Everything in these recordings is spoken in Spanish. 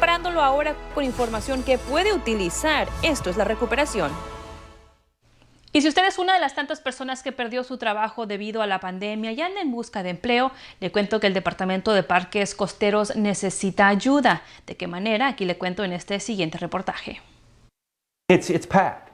preparándolo ahora con información que puede utilizar. Esto es la recuperación. Y si usted es una de las tantas personas que perdió su trabajo debido a la pandemia y anda en busca de empleo, le cuento que el Departamento de Parques Costeros necesita ayuda. ¿De qué manera? Aquí le cuento en este siguiente reportaje. Está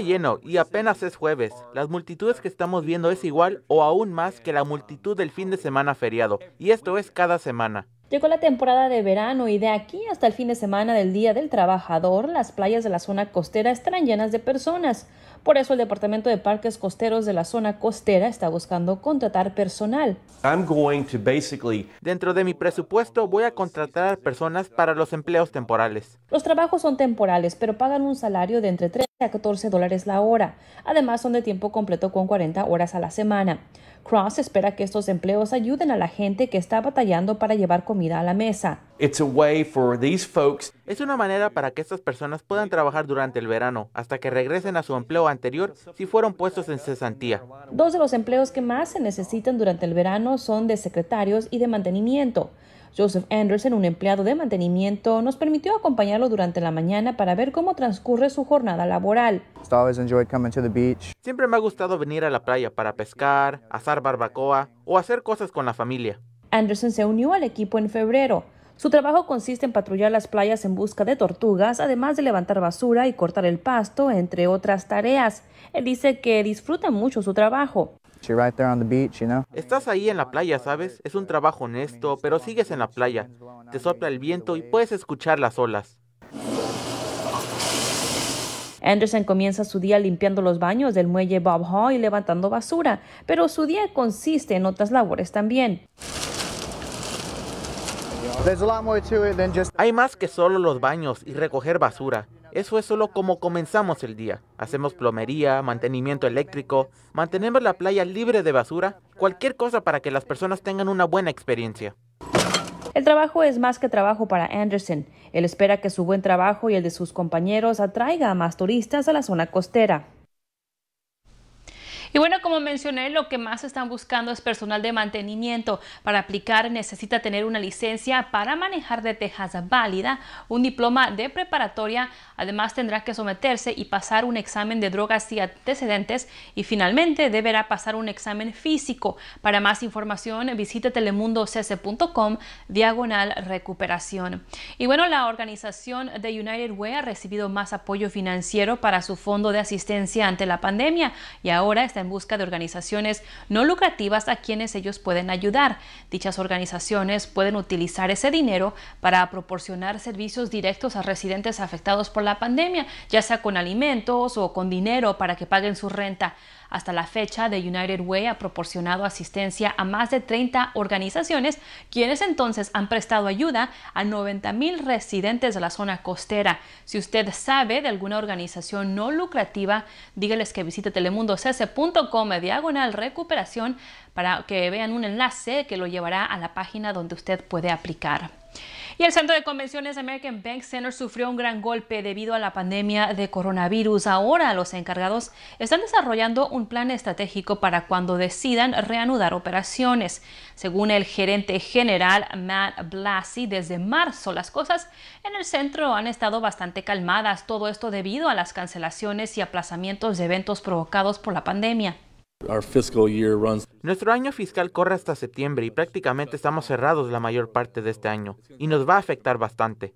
lleno y apenas es jueves. Las multitudes que estamos viendo es igual o aún más que la multitud del fin de semana feriado. Y esto es cada semana. Llegó la temporada de verano y de aquí hasta el fin de semana del Día del Trabajador, las playas de la zona costera estarán llenas de personas. Por eso el Departamento de Parques Costeros de la zona costera está buscando contratar personal. basically... Dentro de mi presupuesto voy a contratar personas para los empleos temporales. Los trabajos son temporales, pero pagan un salario de entre tres a 14 dólares la hora. Además, son de tiempo completo con 40 horas a la semana. Cross espera que estos empleos ayuden a la gente que está batallando para llevar comida a la mesa. It's a way for these folks. Es una manera para que estas personas puedan trabajar durante el verano hasta que regresen a su empleo anterior si fueron puestos en cesantía. Dos de los empleos que más se necesitan durante el verano son de secretarios y de mantenimiento. Joseph Anderson, un empleado de mantenimiento, nos permitió acompañarlo durante la mañana para ver cómo transcurre su jornada laboral. Siempre me ha gustado venir a la playa para pescar, asar barbacoa o hacer cosas con la familia. Anderson se unió al equipo en febrero. Su trabajo consiste en patrullar las playas en busca de tortugas, además de levantar basura y cortar el pasto, entre otras tareas. Él dice que disfruta mucho su trabajo. Estás ahí en la playa, ¿sabes? Es un trabajo honesto, pero sigues en la playa. Te sopla el viento y puedes escuchar las olas. Anderson comienza su día limpiando los baños del muelle Bob Hall y levantando basura, pero su día consiste en otras labores también. Hay más que solo los baños y recoger basura. Eso es solo como comenzamos el día. Hacemos plomería, mantenimiento eléctrico, mantenemos la playa libre de basura, cualquier cosa para que las personas tengan una buena experiencia. El trabajo es más que trabajo para Anderson. Él espera que su buen trabajo y el de sus compañeros atraiga a más turistas a la zona costera. Y bueno, como mencioné, lo que más están buscando es personal de mantenimiento. Para aplicar necesita tener una licencia para manejar de Texas válida, un diploma de preparatoria, además tendrá que someterse y pasar un examen de drogas y antecedentes y finalmente deberá pasar un examen físico. Para más información visite telemundocc.com diagonal recuperación. Y bueno, la organización de United Way ha recibido más apoyo financiero para su fondo de asistencia ante la pandemia y ahora está en busca de organizaciones no lucrativas a quienes ellos pueden ayudar. Dichas organizaciones pueden utilizar ese dinero para proporcionar servicios directos a residentes afectados por la pandemia, ya sea con alimentos o con dinero para que paguen su renta. Hasta la fecha, The United Way ha proporcionado asistencia a más de 30 organizaciones, quienes entonces han prestado ayuda a 90,000 mil residentes de la zona costera. Si usted sabe de alguna organización no lucrativa, dígales que visite telemundocs.com diagonal recuperación para que vean un enlace que lo llevará a la página donde usted puede aplicar. Y el centro de convenciones American Bank Center sufrió un gran golpe debido a la pandemia de coronavirus. Ahora los encargados están desarrollando un plan estratégico para cuando decidan reanudar operaciones. Según el gerente general Matt Blasi, desde marzo las cosas en el centro han estado bastante calmadas, todo esto debido a las cancelaciones y aplazamientos de eventos provocados por la pandemia. Nuestro año fiscal corre hasta septiembre y prácticamente estamos cerrados la mayor parte de este año y nos va a afectar bastante.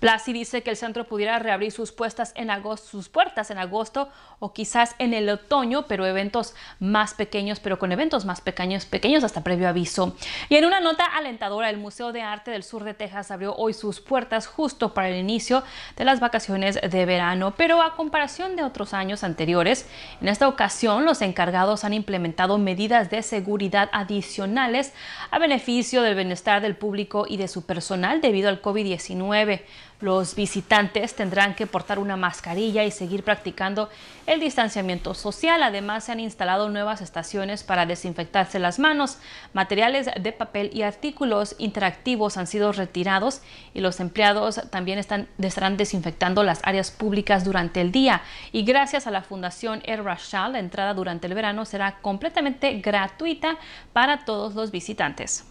Blasi dice que el centro pudiera reabrir sus, puestas en agosto, sus puertas en agosto o quizás en el otoño, pero eventos más pequeños, pero con eventos más pequeños, pequeños hasta previo aviso. Y en una nota alentadora, el Museo de Arte del Sur de Texas abrió hoy sus puertas justo para el inicio de las vacaciones de verano, pero a comparación de otros años anteriores, en esta ocasión los encargados han implementado medidas de seguridad adicionales a beneficio del bienestar del público y de su personal debido al COVID-19. Los visitantes tendrán que portar una mascarilla y seguir practicando el distanciamiento social. Además, se han instalado nuevas estaciones para desinfectarse las manos. Materiales de papel y artículos interactivos han sido retirados y los empleados también están, estarán desinfectando las áreas públicas durante el día. Y gracias a la Fundación Air la entrada durante el verano será completamente gratuita para todos los visitantes.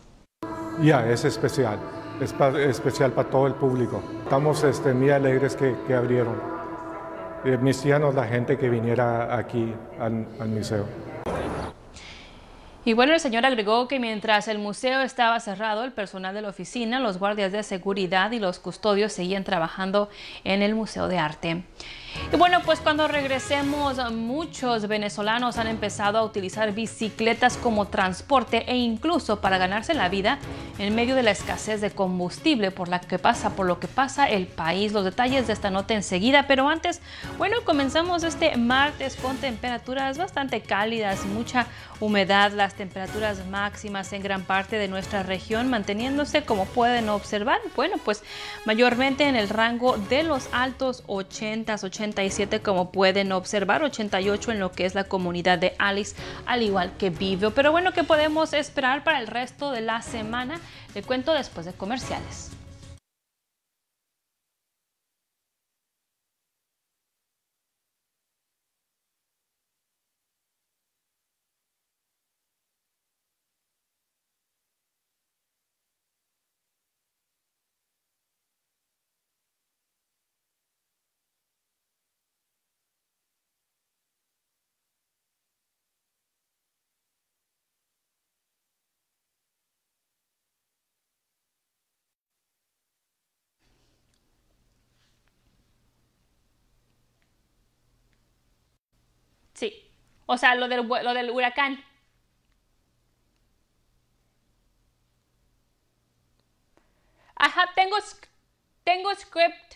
Ya, es especial especial para todo el público. Estamos este, muy alegres que, abrieron. Eh, miscianos la gente que viniera aquí al, al museo. Y bueno, el señor agregó que mientras el museo estaba cerrado, el personal de la oficina, los guardias de seguridad y los custodios seguían trabajando en el Museo de Arte. Y bueno, pues cuando regresemos, muchos venezolanos han empezado a utilizar bicicletas como transporte e incluso para ganarse la vida en medio de la escasez de combustible por la que pasa, por lo que pasa el país. Los detalles de esta nota enseguida, pero antes, bueno, comenzamos este martes con temperaturas bastante cálidas, mucha humedad, las temperaturas máximas en gran parte de nuestra región manteniéndose como pueden observar, bueno, pues mayormente en el rango de los altos 80s, 80 80 como pueden observar, 88 en lo que es la comunidad de Alice, al igual que Vivo. Pero bueno, ¿qué podemos esperar para el resto de la semana? Le cuento después de comerciales. Sí. O sea, lo del, lo del huracán. Ajá, tengo, tengo script.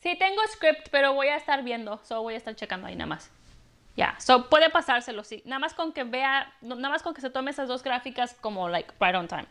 Sí, tengo script, pero voy a estar viendo. solo voy a estar checando ahí nada más. Ya, puede pasárselo, sí. Nada más con que vea, nada más con que se tome esas dos gráficas como, like, right on time.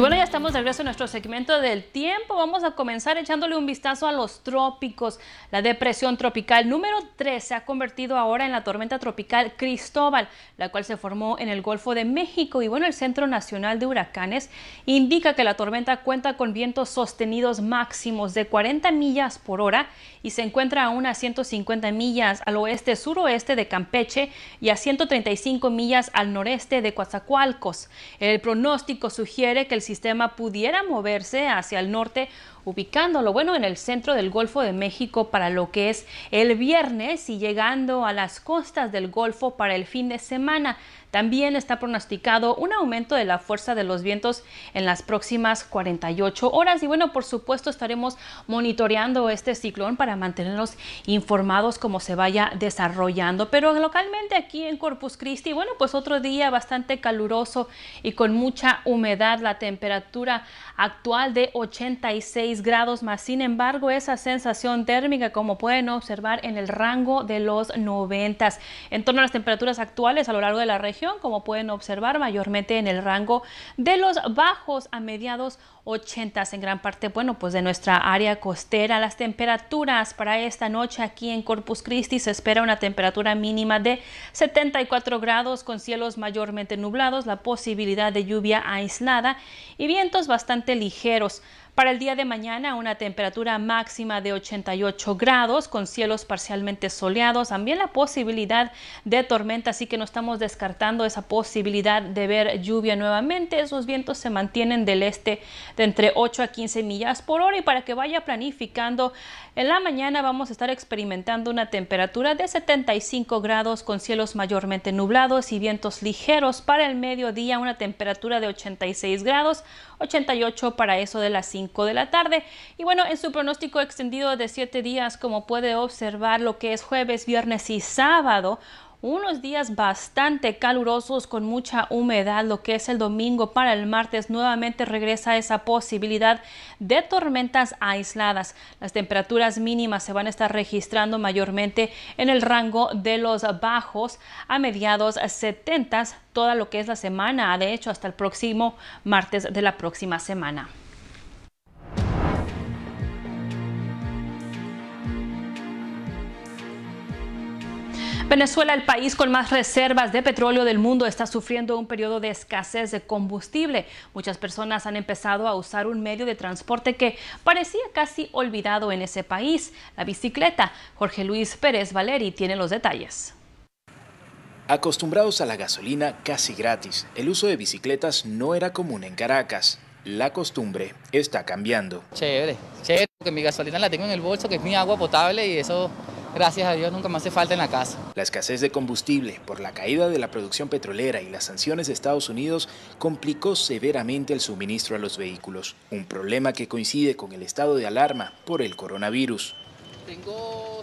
Y bueno, ya estamos de regreso a nuestro segmento del tiempo. Vamos a comenzar echándole un vistazo a los trópicos. La depresión tropical número 3 se ha convertido ahora en la tormenta tropical Cristóbal, la cual se formó en el Golfo de México. Y bueno, el Centro Nacional de Huracanes indica que la tormenta cuenta con vientos sostenidos máximos de 40 millas por hora y se encuentra a unas 150 millas al oeste-suroeste de Campeche y a 135 millas al noreste de Coatzacoalcos. El pronóstico sugiere que el sistema pudiera moverse hacia el norte ubicándolo, bueno, en el centro del Golfo de México para lo que es el viernes y llegando a las costas del Golfo para el fin de semana. También está pronosticado un aumento de la fuerza de los vientos en las próximas 48 horas. Y bueno, por supuesto estaremos monitoreando este ciclón para mantenernos informados cómo se vaya desarrollando. Pero localmente aquí en Corpus Christi, bueno, pues otro día bastante caluroso y con mucha humedad. La temperatura actual de 86 grados más. Sin embargo, esa sensación térmica, como pueden observar, en el rango de los 90. En torno a las temperaturas actuales a lo largo de la región, como pueden observar, mayormente en el rango de los bajos a mediados en gran parte, bueno, pues de nuestra área costera. Las temperaturas para esta noche aquí en Corpus Christi se espera una temperatura mínima de 74 grados con cielos mayormente nublados, la posibilidad de lluvia aislada y vientos bastante ligeros. Para el día de mañana, una temperatura máxima de 88 grados con cielos parcialmente soleados. También la posibilidad de tormenta, así que no estamos descartando esa posibilidad de ver lluvia nuevamente. Esos vientos se mantienen del este de entre 8 a 15 millas por hora y para que vaya planificando, en la mañana vamos a estar experimentando una temperatura de 75 grados con cielos mayormente nublados y vientos ligeros. Para el mediodía una temperatura de 86 grados, 88 para eso de las 5 de la tarde. Y bueno, en su pronóstico extendido de 7 días, como puede observar lo que es jueves, viernes y sábado, unos días bastante calurosos con mucha humedad, lo que es el domingo para el martes nuevamente regresa esa posibilidad de tormentas aisladas. Las temperaturas mínimas se van a estar registrando mayormente en el rango de los bajos a mediados 70 toda lo que es la semana, de hecho hasta el próximo martes de la próxima semana. Venezuela, el país con más reservas de petróleo del mundo, está sufriendo un periodo de escasez de combustible. Muchas personas han empezado a usar un medio de transporte que parecía casi olvidado en ese país, la bicicleta. Jorge Luis Pérez Valeri tiene los detalles. Acostumbrados a la gasolina casi gratis, el uso de bicicletas no era común en Caracas. La costumbre está cambiando. Chévere, chévere, porque mi gasolina la tengo en el bolso, que es mi agua potable y eso gracias a Dios nunca más hace falta en la casa. La escasez de combustible por la caída de la producción petrolera y las sanciones de Estados Unidos complicó severamente el suministro a los vehículos, un problema que coincide con el estado de alarma por el coronavirus.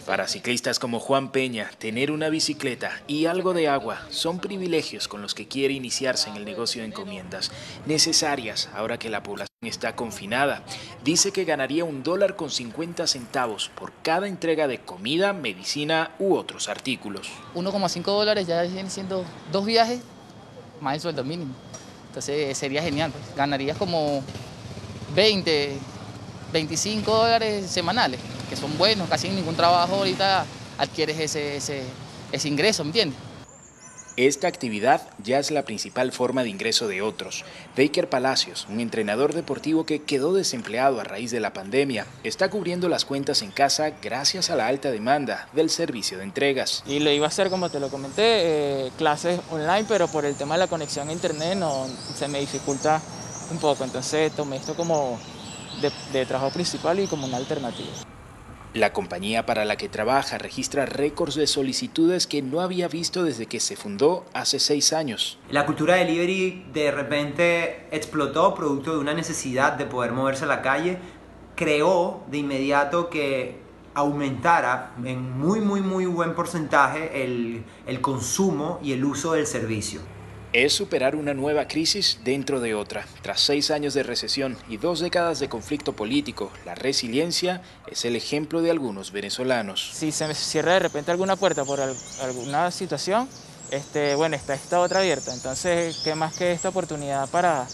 Para ciclistas como Juan Peña, tener una bicicleta y algo de agua son privilegios con los que quiere iniciarse en el negocio de encomiendas, necesarias ahora que la población está confinada. Dice que ganaría un dólar con 50 centavos por cada entrega de comida, medicina u otros artículos. 1,5 dólares ya vienen siendo dos viajes más el sueldo mínimo. Entonces sería genial, pues. ganaría como 20, 25 dólares semanales que son buenos, casi en ningún trabajo ahorita adquieres ese, ingreso, ¿me entiendes? Esta actividad ya es la principal forma de ingreso de otros. Baker Palacios, un entrenador deportivo que quedó desempleado a raíz de la pandemia, está cubriendo las cuentas en casa gracias a la alta demanda del servicio de entregas. Y lo iba a hacer, como te lo comenté, eh, clases online, pero por el tema de la conexión a internet no, se me dificulta un poco. Entonces tomé esto como de trabajo principal y como una alternativa. La compañía para la que trabaja registra récords de solicitudes que no había visto desde que se fundó hace seis años. La cultura de delivery de repente explotó producto de una necesidad de poder moverse a la calle, creó de inmediato que aumentara en muy muy muy buen porcentaje el consumo y el uso del servicio es superar una nueva crisis dentro de otra. Tras seis años de recesión y dos décadas de conflicto político, la resiliencia es el ejemplo de algunos venezolanos. Si se cierra de repente alguna puerta por alguna situación, este, bueno, está esta otra abierta. Entonces, ¿qué más que esta oportunidad para,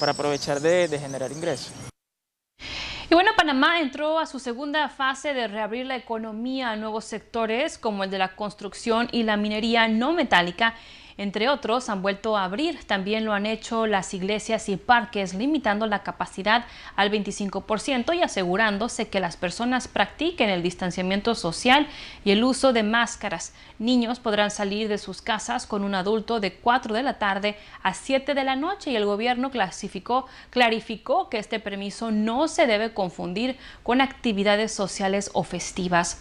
para aprovechar de, de generar ingresos? Y bueno, Panamá entró a su segunda fase de reabrir la economía a nuevos sectores como el de la construcción y la minería no metálica entre otros, han vuelto a abrir. También lo han hecho las iglesias y parques, limitando la capacidad al 25% y asegurándose que las personas practiquen el distanciamiento social y el uso de máscaras. Niños podrán salir de sus casas con un adulto de 4 de la tarde a 7 de la noche y el gobierno clasificó, clarificó que este permiso no se debe confundir con actividades sociales o festivas.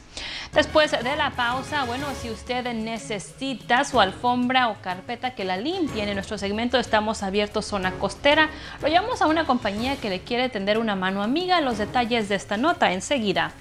Después de la pausa, bueno, si usted necesita su alfombra o carpeta, que la limpia, En nuestro segmento estamos abiertos zona costera. Lo llamamos a una compañía que le quiere tender una mano amiga. Los detalles de esta nota enseguida.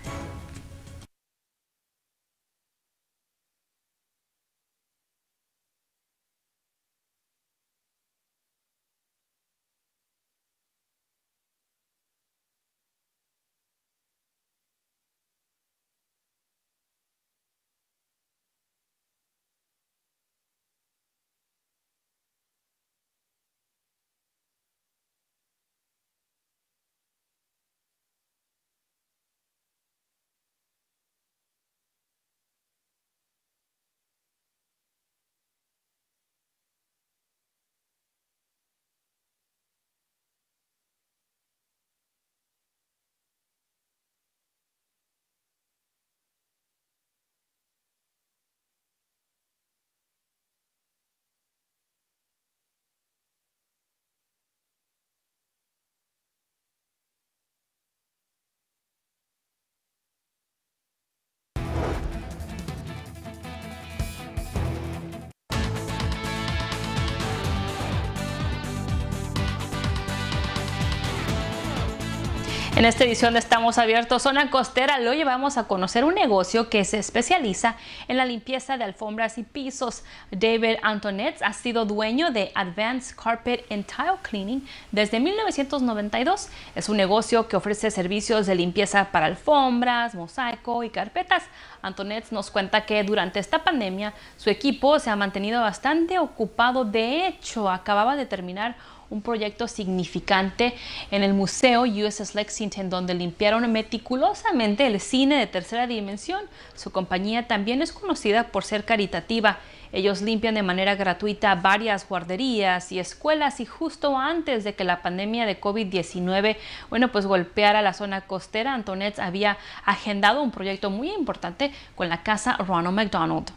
En esta edición de Estamos Abiertos Zona Costera lo llevamos a conocer un negocio que se especializa en la limpieza de alfombras y pisos. David Antonetz ha sido dueño de Advanced Carpet and Tile Cleaning desde 1992. Es un negocio que ofrece servicios de limpieza para alfombras, mosaico y carpetas. Antonetz nos cuenta que durante esta pandemia su equipo se ha mantenido bastante ocupado. De hecho, acababa de terminar un proyecto significante en el Museo USS Lexington, donde limpiaron meticulosamente el cine de tercera dimensión. Su compañía también es conocida por ser caritativa. Ellos limpian de manera gratuita varias guarderías y escuelas y justo antes de que la pandemia de COVID-19, bueno, pues golpeara la zona costera, Antonet había agendado un proyecto muy importante con la casa Ronald McDonald.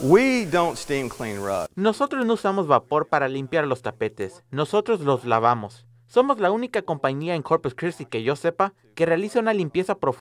We don't steam clean Nosotros no usamos vapor para limpiar los tapetes, nosotros los lavamos. Somos la única compañía en Corpus Christi que yo sepa que realiza una limpieza profunda.